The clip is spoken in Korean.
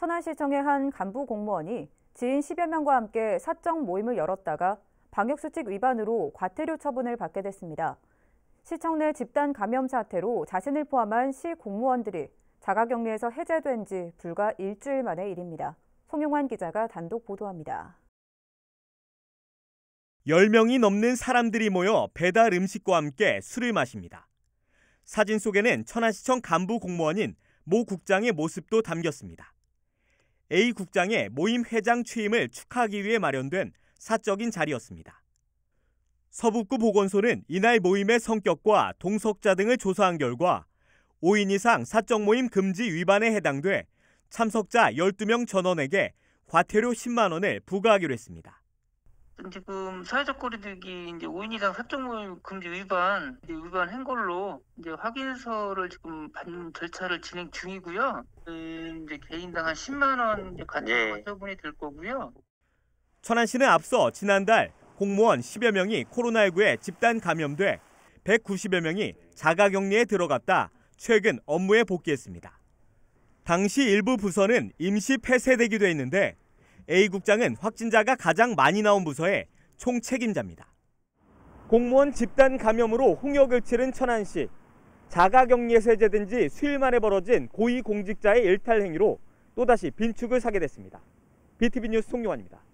천안시청의 한 간부 공무원이 지인 10여 명과 함께 사적 모임을 열었다가 방역수칙 위반으로 과태료 처분을 받게 됐습니다. 시청 내 집단 감염 사태로 자신을 포함한 시 공무원들이 자가격리에서 해제된 지 불과 일주일 만의 일입니다. 송용환 기자가 단독 보도합니다. 10명이 넘는 사람들이 모여 배달 음식과 함께 술을 마십니다. 사진 속에는 천안시청 간부 공무원인 모 국장의 모습도 담겼습니다. A 국장의 모임 회장 취임을 축하하기 위해 마련된 사적인 자리였습니다. 서북구 보건소는 이날 모임의 성격과 동석자 등을 조사한 결과 5인 이상 사적 모임 금지 위반에 해당돼 참석자 12명 전원에게 과태료 10만 원을 부과하기로 했습니다. 지금 사회적 거리두기 이제 5인 이상 사적 모임 금지 위반 위반한 걸로 이제 확인서를 지금 받는 절차를 진행 중이고요. 그 개인당 한 10만 원 같은 예. 처분이 될 거고요. 천안 시는 앞서 지난달 공무원 10여 명이 코로나19에 집단 감염돼 190여 명이 자가격리에 들어갔다 최근 업무에 복귀했습니다. 당시 일부 부서는 임시 폐쇄되기도 했는데 A 국장은 확진자가 가장 많이 나온 부서의 총 책임자입니다. 공무원 집단 감염으로 홍역을 치른 천안시. 자가격리에서 해제된 지 수일 만에 벌어진 고위공직자의 일탈 행위로 또다시 빈축을 사게 됐습니다. BTV 뉴스 송용환입니다.